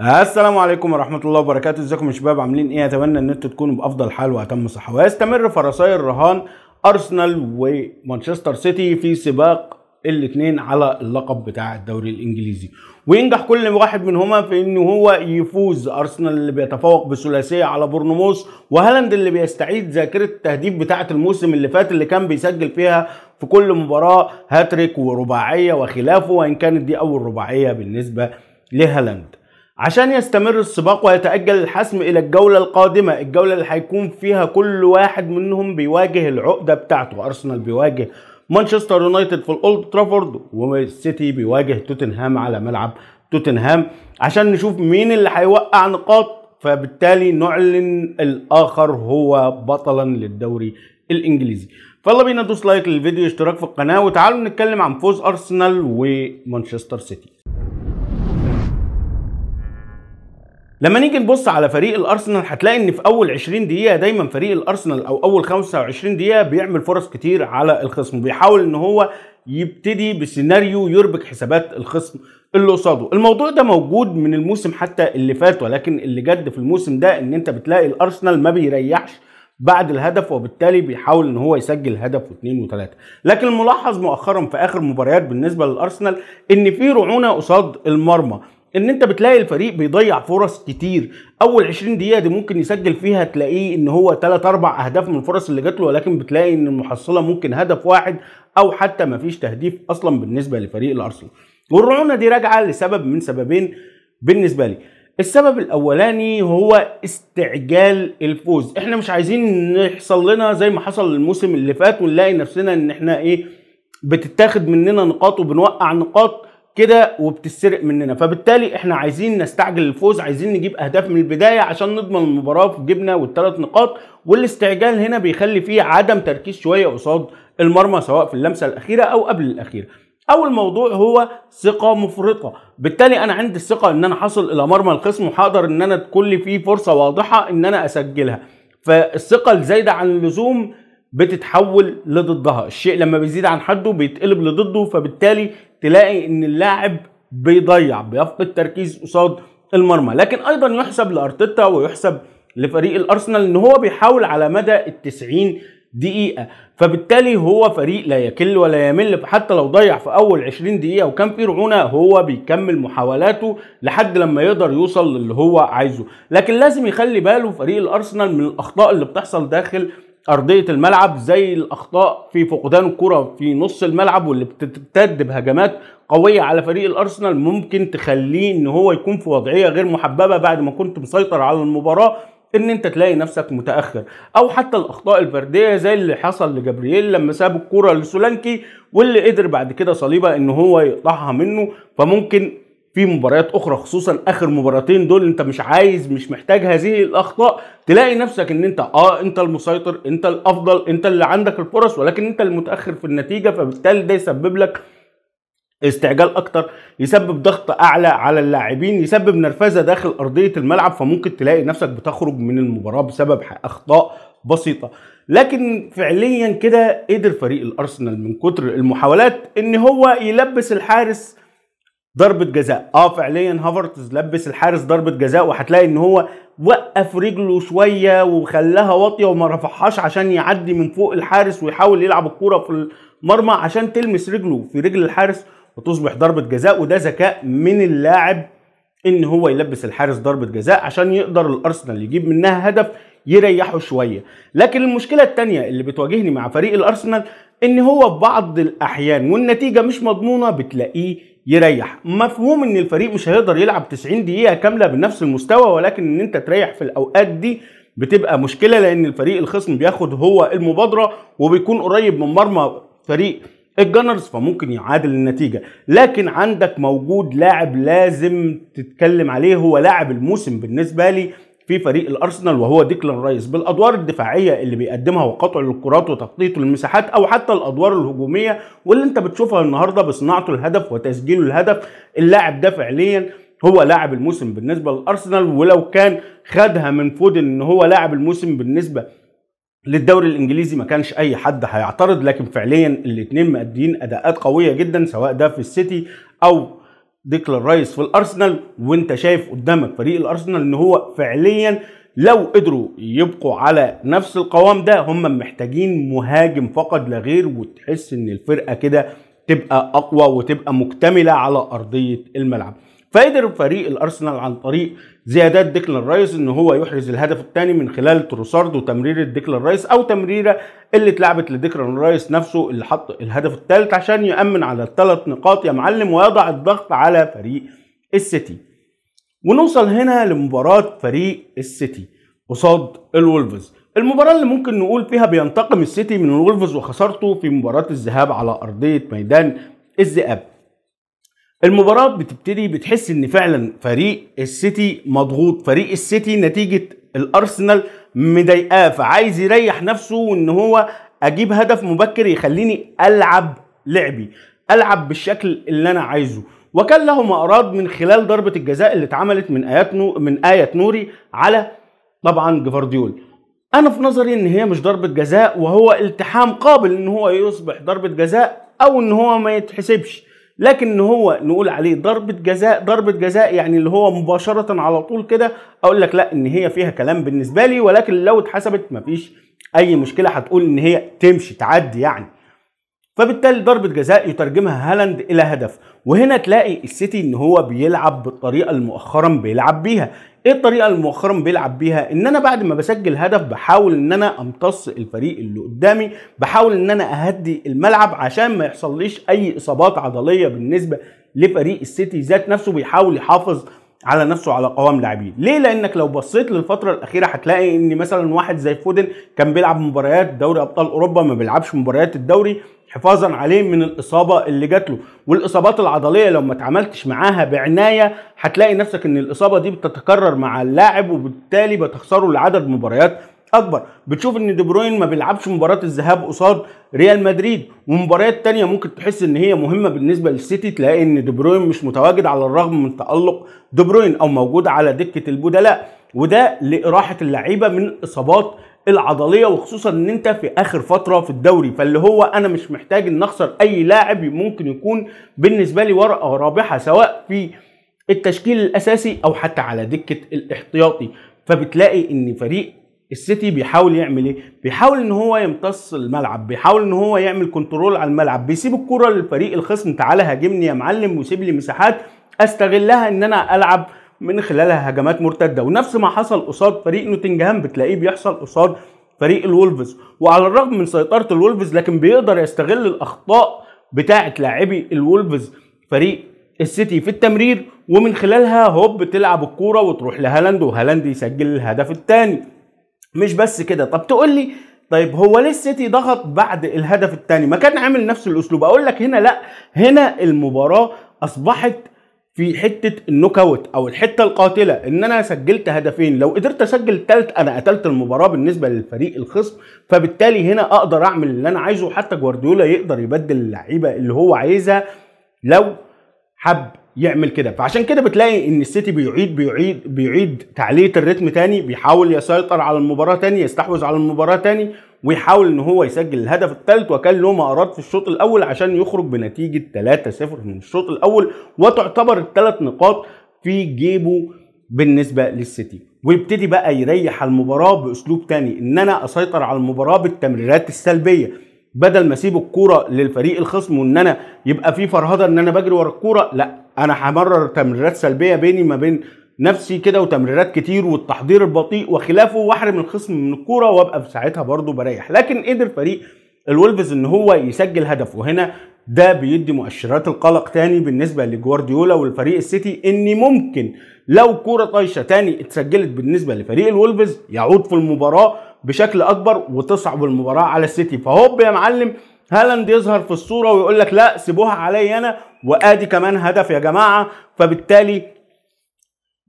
السلام عليكم ورحمه الله وبركاته ازيكم يا شباب عاملين ايه اتمنى ان انتوا تكونوا بافضل حال واتم صحه ويستمر فرساي الرهان ارسنال ومانشستر سيتي في سباق الاثنين على اللقب بتاع الدوري الانجليزي وينجح كل واحد منهما في ان هو يفوز ارسنال اللي بيتفوق بثلاثيه على بورنموث وهالاند اللي بيستعيد ذاكره التهديف بتاعه الموسم اللي فات اللي كان بيسجل فيها في كل مباراه هاتريك ورباعيه وخلافه وان كانت دي اول رباعيه بالنسبه لهالاند عشان يستمر السباق ويتأجل الحسم إلى الجولة القادمة الجولة اللي هيكون فيها كل واحد منهم بيواجه العقدة بتاعته أرسنال بيواجه مانشستر يونايتد في الأولد ترافورد والسيتي بيواجه توتنهام على ملعب توتنهام عشان نشوف مين اللي هيوقع نقاط فبالتالي نعلن الآخر هو بطلا للدوري الإنجليزي فيلا بينا دوس لايك للفيديو اشتراك في القناة وتعالوا نتكلم عن فوز أرسنال ومانشستر سيتي لما نيجي نبص على فريق الارسنال هتلاقي ان في اول 20 دقيقه دايما فريق الارسنال او اول 25 دقيقه بيعمل فرص كتير على الخصم بيحاول ان هو يبتدي بسيناريو يربك حسابات الخصم اللي قصاده الموضوع ده موجود من الموسم حتى اللي فات ولكن اللي جد في الموسم ده ان انت بتلاقي الارسنال ما بيريحش بعد الهدف وبالتالي بيحاول ان هو يسجل هدف واثنين وثلاثه، لكن الملاحظ مؤخرا في اخر مباريات بالنسبه للارسنال ان في رعونه قصاد المرمى، ان انت بتلاقي الفريق بيضيع فرص كتير اول 20 دقيقه دي ممكن يسجل فيها تلاقيه ان هو 3 4 اهداف من الفرص اللي جات له ولكن بتلاقي ان المحصله ممكن هدف واحد او حتى ما فيش تهديف اصلا بالنسبه لفريق الارسنال والرعونه دي راجعه لسبب من سببين بالنسبه لي السبب الاولاني هو استعجال الفوز احنا مش عايزين يحصل لنا زي ما حصل الموسم اللي فات ونلاقي نفسنا ان احنا ايه بتتاخد مننا نقاط وبنوقع نقاط كده وبتسرق مننا فبالتالي احنا عايزين نستعجل الفوز عايزين نجيب اهداف من البدايه عشان نضمن المباراه في جبنا والثلاث نقاط والاستعجال هنا بيخلي فيه عدم تركيز شويه قصاد المرمى سواء في اللمسه الاخيره او قبل الاخيره اول موضوع هو ثقه مفرطه بالتالي انا عندي الثقه ان انا حصل الى مرمى الخصم وهقدر ان انا تكون لي فيه فرصه واضحه ان انا اسجلها فالثقه الزايده عن اللزوم بتتحول لضدها الشيء لما بيزيد عن حده بيتقلب لضده فبالتالي تلاقي ان اللاعب بيضيع بيفقد تركيز قصاد المرمى لكن ايضا يحسب لارتيتا ويحسب لفريق الارسنال ان هو بيحاول على مدى ال 90 دقيقة فبالتالي هو فريق لا يكل ولا يمل فحتى لو ضيع في أول 20 دقيقة وكان في رعونة هو بيكمل محاولاته لحد لما يقدر يوصل للي هو عايزه لكن لازم يخلي باله فريق الأرسنال من الأخطاء اللي بتحصل داخل ارضيه الملعب زي الاخطاء في فقدان الكره في نص الملعب واللي بتمتد بهجمات قويه على فريق الارسنال ممكن تخليه ان هو يكون في وضعيه غير محببه بعد ما كنت مسيطر على المباراه ان انت تلاقي نفسك متاخر او حتى الاخطاء الفرديه زي اللي حصل لجابرييل لما ساب الكره لسولانكي واللي قدر بعد كده صليبه ان هو يقطعها منه فممكن في مباريات اخرى خصوصا اخر مباراتين دول انت مش عايز مش محتاج هذه الاخطاء تلاقي نفسك ان انت اه انت المسيطر انت الافضل انت اللي عندك الفرص ولكن انت المتاخر في النتيجه فبالتالي ده يسبب لك استعجال اكتر يسبب ضغط اعلى على اللاعبين يسبب نرفزه داخل ارضيه الملعب فممكن تلاقي نفسك بتخرج من المباراه بسبب اخطاء بسيطه لكن فعليا كده قدر فريق الارسنال من كتر المحاولات ان هو يلبس الحارس ضربه جزاء اه فعليا هافرتز لبس الحارس ضربه جزاء وهتلاقي ان هو وقف رجله شويه وخلاها واطيه وما رفعهاش عشان يعدي من فوق الحارس ويحاول يلعب الكوره في المرمى عشان تلمس رجله في رجل الحارس وتصبح ضربه جزاء وده ذكاء من اللاعب ان هو يلبس الحارس ضربه جزاء عشان يقدر الارسنال يجيب منها هدف يريحه شويه لكن المشكله الثانيه اللي بتواجهني مع فريق الارسنال ان هو في بعض الاحيان والنتيجه مش مضمونه بتلاقيه يريح مفهوم ان الفريق مش هيقدر يلعب 90 دقيقه كامله بنفس المستوى ولكن ان انت تريح في الاوقات دي بتبقى مشكله لان الفريق الخصم بياخد هو المبادره وبيكون قريب من مرمى فريق الجنرز فممكن يعادل النتيجه لكن عندك موجود لاعب لازم تتكلم عليه هو لاعب الموسم بالنسبه لي في فريق الارسنال وهو ديكلان رايس بالادوار الدفاعيه اللي بيقدمها وقطعه للكرات وتغطيته للمساحات او حتى الادوار الهجوميه واللي انت بتشوفها النهارده بصناعته الهدف وتسجيله الهدف اللاعب ده فعليا هو لاعب الموسم بالنسبه للارسنال ولو كان خدها من فودن ان هو لاعب الموسم بالنسبه للدوري الانجليزي ما كانش اي حد هيعترض لكن فعليا الاثنين مادين اداءات قويه جدا سواء ده في السيتي او ديكلان رايس في الارسنال وانت شايف قدامك فريق الارسنال ان هو فعليا لو قدروا يبقوا على نفس القوام ده هم محتاجين مهاجم فقط لا غير وتحس ان الفرقه كده تبقى اقوى وتبقى مكتمله على ارضيه الملعب فقدر فريق الارسنال عن طريق زيادات ديكلان رايس ان هو يحرز الهدف الثاني من خلال تروسارد وتمرير ديكلان رايس او تمريره اللي اتلعبت لديكلان رايس نفسه اللي حط الهدف الثالث عشان يامن على الثلاث نقاط يا معلم ويضع الضغط على فريق السيتي ونوصل هنا لمباراه فريق السيتي قصاد الولفز المباراة اللي ممكن نقول فيها بينتقم السيتي من الولفز وخسارته في مباراة الذهاب على أرضية ميدان الذئاب المباراة بتبتدي بتحس ان فعلا فريق السيتي مضغوط فريق السيتي نتيجة الارسنال مضايقاه فعايز يريح نفسه وان هو اجيب هدف مبكر يخليني العب لعبي العب بالشكل اللي انا عايزه وكان ما اراد من خلال ضربة الجزاء اللي اتعملت من ايات نو من آية نوري على طبعا جفارديول انا في نظري ان هي مش ضربة جزاء وهو التحام قابل ان هو يصبح ضربة جزاء او ان هو ما يتحسبش لكن ان هو نقول عليه ضربه جزاء ضربه جزاء يعني اللي هو مباشره على طول كده اقول لك لا ان هي فيها كلام بالنسبه لي ولكن لو اتحسبت مفيش اي مشكله هتقول ان هي تمشي تعدي يعني فبالتالي ضربة جزاء يترجمها هالاند إلى هدف وهنا تلاقي السيتي إن هو بيلعب بالطريقة اللي مؤخرا بيلعب بيها ايه الطريقه اللي مؤخرا بيلعب بيها ان انا بعد ما بسجل هدف بحاول ان انا امتص الفريق اللي قدامي بحاول ان انا اهدي الملعب عشان ما يحصليش اي اصابات عضليه بالنسبه لفريق السيتي ذات نفسه بيحاول يحافظ على نفسه على قوام لاعبين ليه لانك لو بصيت للفتره الاخيره هتلاقي ان مثلا واحد زي فودن كان بيلعب مباريات دوري ابطال اوروبا ما بيلعبش مباريات الدوري حفاظا عليه من الاصابه اللي جات له والاصابات العضليه لو ما اتعاملتش معاها بعنايه هتلاقي نفسك ان الاصابه دي بتتكرر مع اللاعب وبالتالي بتخسره لعدد مباريات اكبر بتشوف ان دي بروين ما بيلعبش مباراه الذهاب قصاد ريال مدريد ومباريات تانية ممكن تحس ان هي مهمه بالنسبه للسيتي تلاقي ان دي بروين مش متواجد على الرغم من تالق دي بروين او موجود على دكه البدلاء وده لاراحه اللعيبه من الاصابات العضليه وخصوصا ان انت في اخر فتره في الدوري فاللي هو انا مش محتاج ان اخسر اي لاعب ممكن يكون بالنسبه لي ورقه رابحه سواء في التشكيل الاساسي او حتى على دكه الاحتياطي فبتلاقي ان فريق السيتي بيحاول يعمل ايه بيحاول ان هو يمتص الملعب بيحاول ان هو يعمل كنترول على الملعب بيسيب الكره للفريق الخصم تعالى هاجمني يا معلم وسيب لي مساحات استغلها ان انا العب من خلالها هجمات مرتده ونفس ما حصل قصاد فريق نوتنجهام بتلاقيه بيحصل قصاد فريق الولفز وعلى الرغم من سيطره الولفز لكن بيقدر يستغل الاخطاء بتاعه لاعبي الولفز فريق السيتي في التمرير ومن خلالها هوب تلعب الكوره وتروح لهالاند وهالاند يسجل الهدف الثاني مش بس كده طب تقول لي طيب هو ليه السيتي ضغط بعد الهدف الثاني ما كان عامل نفس الاسلوب اقول لك هنا لا هنا المباراه اصبحت في حته النوك اوت او الحته القاتله ان انا سجلت هدفين لو قدرت اسجل الثالث انا قتلت المباراه بالنسبه للفريق الخصم فبالتالي هنا اقدر اعمل اللي انا عايزه حتى جوارديولا يقدر يبدل اللعيبه اللي هو عايزها لو حب يعمل كده فعشان كده بتلاقي ان السيتي بيعيد بيعيد بيعيد تعليه الريتم تاني بيحاول يسيطر على المباراه تاني يستحوذ على المباراه تاني ويحاول ان هو يسجل الهدف الثالث وكان له اراد في الشوط الاول عشان يخرج بنتيجه 3-0 من الشوط الاول وتعتبر الثلاث نقاط في جيبه بالنسبه للسيتي ويبتدي بقى يريح المباراه باسلوب تاني ان انا اسيطر على المباراه بالتمريرات السلبيه بدل ما اسيب الكوره للفريق الخصم وان انا يبقى في فرهده ان انا بجري ورا الكوره لا انا همرر تمريرات سلبيه بيني ما بين نفسي كده وتمريرات كتير والتحضير البطيء وخلافه واحرم الخصم من الكوره وابقى في ساعتها برضه بريح لكن قدر فريق الولفز ان هو يسجل هدف وهنا ده بيدي مؤشرات القلق تاني بالنسبة لجوارديولا والفريق السيتي ان ممكن لو كوره طايشة تاني اتسجلت بالنسبة لفريق الولفز يعود في المباراة بشكل اكبر وتصعب المباراة على السيتي فهوب يا معلم هالاند يظهر في الصوره ويقول لك لا سيبوها عليا انا وادي كمان هدف يا جماعه فبالتالي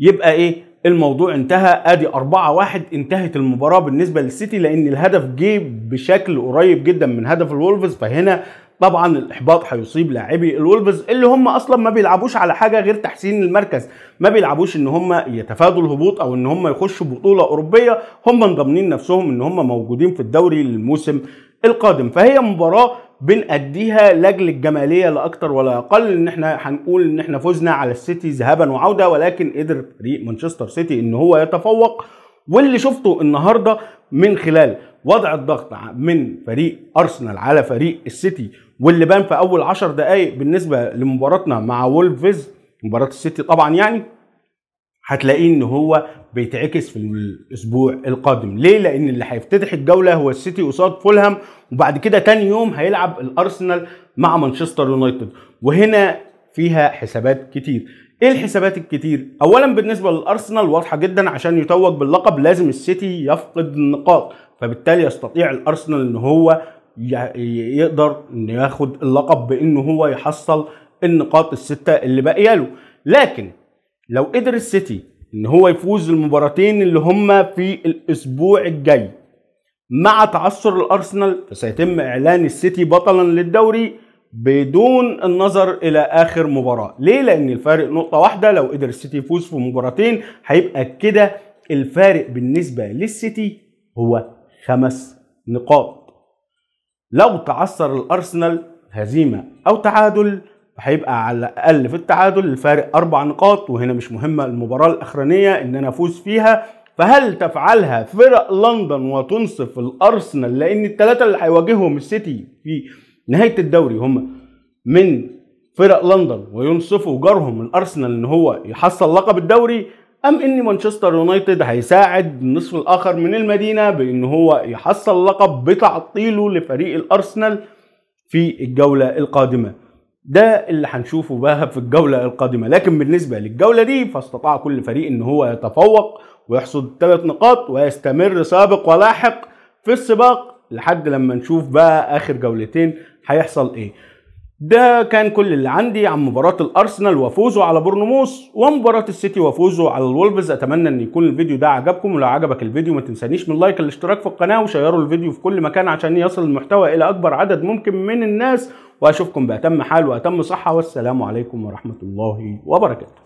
يبقى ايه الموضوع انتهى ادي 4 1 انتهت المباراه بالنسبه للسيتي لان الهدف جه بشكل قريب جدا من هدف الولفز فهنا طبعا الاحباط هيصيب لاعبي الولفز اللي هم اصلا ما بيلعبوش على حاجه غير تحسين المركز ما بيلعبوش ان هم يتفادوا الهبوط او ان هم يخشوا بطوله اوروبيه هم مضمنين نفسهم ان هم موجودين في الدوري الموسم القادم فهي مباراه بنأديها لاجل الجماليه لا اكتر ولا اقل ان احنا هنقول ان احنا فزنا على السيتي ذهابا وعوده ولكن قدر فريق مانشستر سيتي ان هو يتفوق واللي شفته النهارده من خلال وضع الضغط من فريق ارسنال على فريق السيتي واللي بان في اول 10 دقائق بالنسبه لمباراتنا مع وولفز مباراه السيتي طبعا يعني هتلاقيه ان هو بيتعكس في الاسبوع القادم ليه لان اللي هيفتتح الجوله هو السيتي قصاد فولهام وبعد كده تاني يوم هيلعب الارسنال مع مانشستر يونايتد وهنا فيها حسابات كتير ايه الحسابات الكتير اولا بالنسبه للارسنال واضحه جدا عشان يتوج باللقب لازم السيتي يفقد النقاط فبالتالي يستطيع الارسنال ان هو يقدر انه ياخد اللقب بانه هو يحصل النقاط السته اللي باقيه له لكن لو قدر السيتي ان هو يفوز المباراتين اللي هما في الاسبوع الجاي مع تعثر الارسنال فسيتم اعلان السيتي بطلا للدوري بدون النظر الى اخر مباراه ليه لان الفارق نقطه واحده لو قدر السيتي يفوز في مباراتين هيبقى كده الفارق بالنسبه للسيتي هو خمس نقاط لو تعثر الارسنال هزيمه او تعادل هيبقى على الاقل في التعادل الفارق اربع نقاط وهنا مش مهمه المباراه الاخرانيه ان انا افوز فيها فهل تفعلها فرق لندن وتنصف الارسنال لان الثلاثه اللي هيواجههم السيتي في نهايه الدوري هم من فرق لندن وينصفوا جارهم الارسنال ان هو يحصل لقب الدوري ام ان مانشستر يونايتد هيساعد النصف الاخر من المدينه بان هو يحصل لقب بتعطيله لفريق الارسنال في الجوله القادمه ده اللي هنشوفه بقى في الجوله القادمه لكن بالنسبه للجوله دي فاستطاع كل فريق ان هو يتفوق ويحصد ثلاث نقاط ويستمر سابق ولاحق في السباق لحد لما نشوف بقى اخر جولتين هيحصل ايه ده كان كل اللي عندي عن مباراة الأرسنال وفوزه على بورنموث ومباراة السيتي وفوزه على الولفز أتمنى إن يكون الفيديو ده عجبكم ولو عجبك الفيديو ما تنسانيش من لايك الاشتراك في القناة وشيروا الفيديو في كل مكان عشان يصل المحتوى إلى أكبر عدد ممكن من الناس وأشوفكم بأتم حال وأتم صحة والسلام عليكم ورحمة الله وبركاته